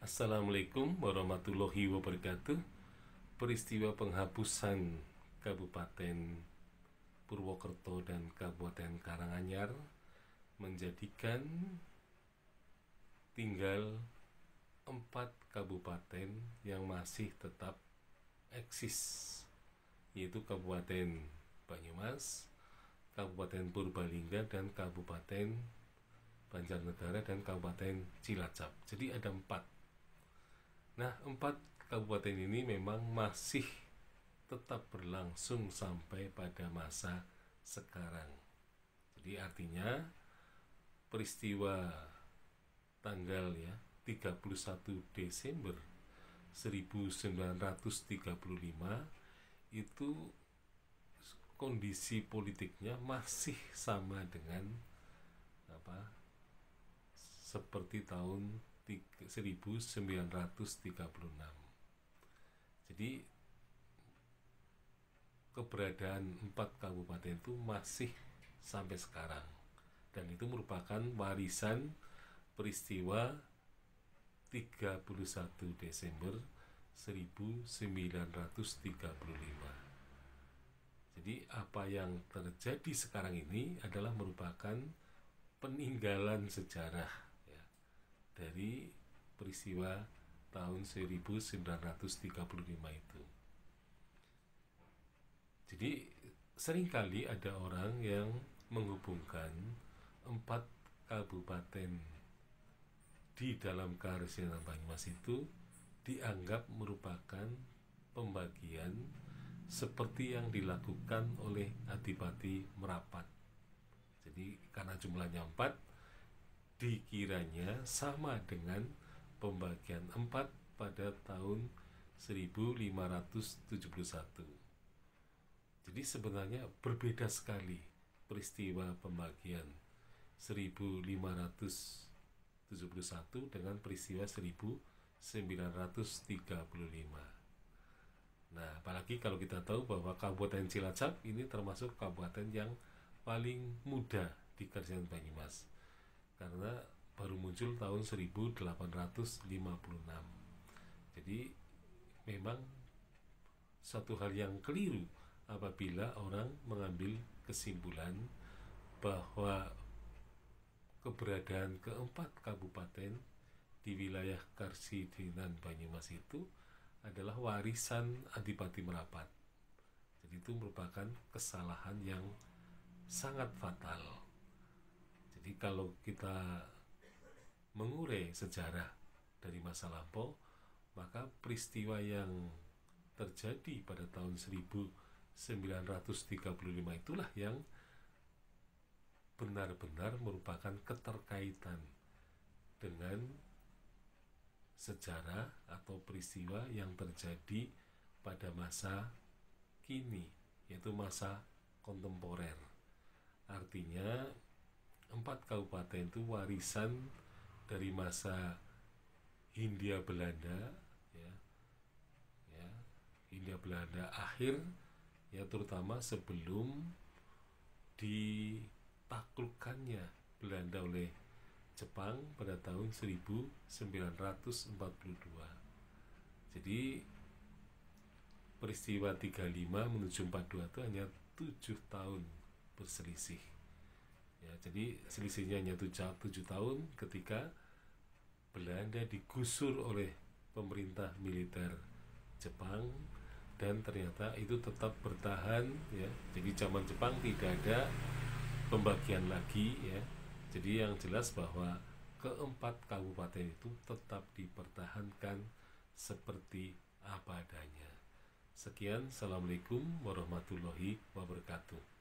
Assalamualaikum warahmatullahi wabarakatuh Peristiwa penghapusan Kabupaten Purwokerto dan Kabupaten Karanganyar menjadikan tinggal empat kabupaten yang masih tetap eksis yaitu Kabupaten Banyumas, Kabupaten Purbalingga dan Kabupaten Banjarnegara dan Kabupaten Cilacap. Jadi ada empat Nah, empat kabupaten ini memang masih tetap berlangsung sampai pada masa sekarang. Jadi artinya peristiwa tanggal ya 31 Desember 1935 itu kondisi politiknya masih sama dengan apa seperti tahun 1936. Jadi keberadaan empat kabupaten itu masih sampai sekarang dan itu merupakan warisan peristiwa 31 Desember 1935. Jadi apa yang terjadi sekarang ini adalah merupakan peninggalan sejarah dari peristiwa tahun 1935 itu. Jadi seringkali ada orang yang menghubungkan empat kabupaten di dalam keharsinan Banyumas itu dianggap merupakan pembagian seperti yang dilakukan oleh Adipati Merapat. Jadi karena jumlahnya empat, dikiranya sama dengan pembagian 4 pada tahun 1571. Jadi sebenarnya berbeda sekali peristiwa pembagian 1571 dengan peristiwa 1935. Nah, apalagi kalau kita tahu bahwa Kabupaten Cilacap ini termasuk kabupaten yang paling muda di Kerajaan Banyumas karena baru muncul tahun 1856 jadi memang satu hal yang keliru apabila orang mengambil kesimpulan bahwa keberadaan keempat kabupaten di wilayah Karsi Banyumas itu adalah warisan Adipati Merapat. Jadi itu merupakan kesalahan yang sangat fatal. Jadi kalau kita mengurai sejarah dari masa lampau, maka peristiwa yang terjadi pada tahun 1935 itulah yang benar-benar merupakan keterkaitan dengan sejarah atau peristiwa yang terjadi pada masa kini, yaitu masa kontemporer. Artinya, empat kabupaten itu warisan dari masa Hindia Belanda ya ya Hindia Belanda akhir ya terutama sebelum ditaklukkannya Belanda oleh Jepang pada tahun 1942 jadi peristiwa 35 menuju 42 itu hanya tujuh tahun berselisih Ya, jadi selisihnya hanya tujuh tujuh tahun ketika Belanda digusur oleh pemerintah militer Jepang dan ternyata itu tetap bertahan ya. Jadi zaman Jepang tidak ada pembagian lagi ya. Jadi yang jelas bahwa keempat kabupaten itu tetap dipertahankan seperti apa adanya. Sekian, Assalamualaikum warahmatullahi wabarakatuh.